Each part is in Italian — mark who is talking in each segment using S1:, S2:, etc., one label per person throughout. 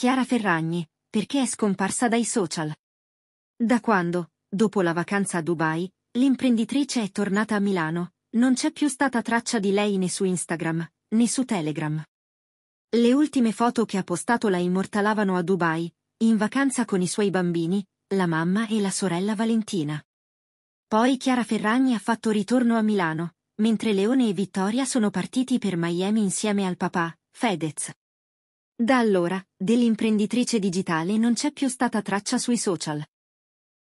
S1: Chiara Ferragni, perché è scomparsa dai social. Da quando, dopo la vacanza a Dubai, l'imprenditrice è tornata a Milano, non c'è più stata traccia di lei né su Instagram, né su Telegram. Le ultime foto che ha postato la immortalavano a Dubai, in vacanza con i suoi bambini, la mamma e la sorella Valentina. Poi Chiara Ferragni ha fatto ritorno a Milano, mentre Leone e Vittoria sono partiti per Miami insieme al papà, Fedez. Da allora, dell'imprenditrice digitale non c'è più stata traccia sui social.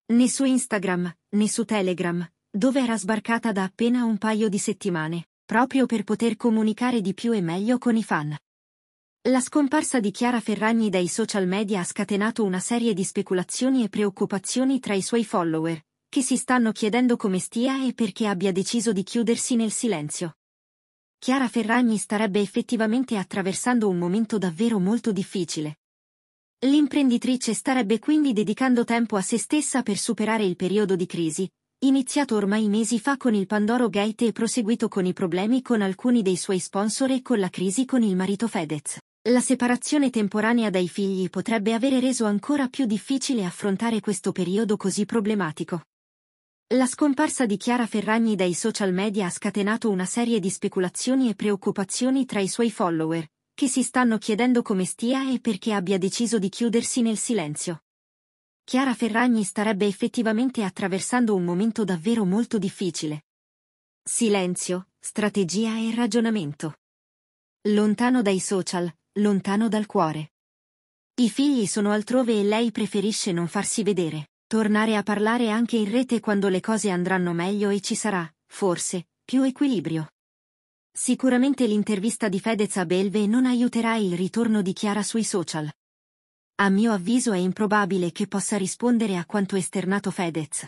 S1: Né su Instagram, né su Telegram, dove era sbarcata da appena un paio di settimane, proprio per poter comunicare di più e meglio con i fan. La scomparsa di Chiara Ferragni dai social media ha scatenato una serie di speculazioni e preoccupazioni tra i suoi follower, che si stanno chiedendo come stia e perché abbia deciso di chiudersi nel silenzio. Chiara Ferragni starebbe effettivamente attraversando un momento davvero molto difficile. L'imprenditrice starebbe quindi dedicando tempo a se stessa per superare il periodo di crisi, iniziato ormai mesi fa con il Pandoro Gate e proseguito con i problemi con alcuni dei suoi sponsor e con la crisi con il marito Fedez. La separazione temporanea dai figli potrebbe avere reso ancora più difficile affrontare questo periodo così problematico. La scomparsa di Chiara Ferragni dai social media ha scatenato una serie di speculazioni e preoccupazioni tra i suoi follower, che si stanno chiedendo come stia e perché abbia deciso di chiudersi nel silenzio. Chiara Ferragni starebbe effettivamente attraversando un momento davvero molto difficile. Silenzio, strategia e ragionamento. Lontano dai social, lontano dal cuore. I figli sono altrove e lei preferisce non farsi vedere. Tornare a parlare anche in rete quando le cose andranno meglio e ci sarà, forse, più equilibrio. Sicuramente l'intervista di Fedez a Belve non aiuterà il ritorno di Chiara sui social. A mio avviso è improbabile che possa rispondere a quanto esternato Fedez.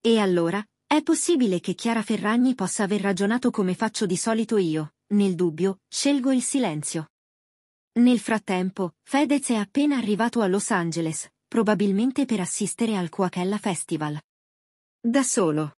S1: E allora, è possibile che Chiara Ferragni possa aver ragionato come faccio di solito io, nel dubbio, scelgo il silenzio. Nel frattempo, Fedez è appena arrivato a Los Angeles, probabilmente per assistere al Coachella Festival. Da solo,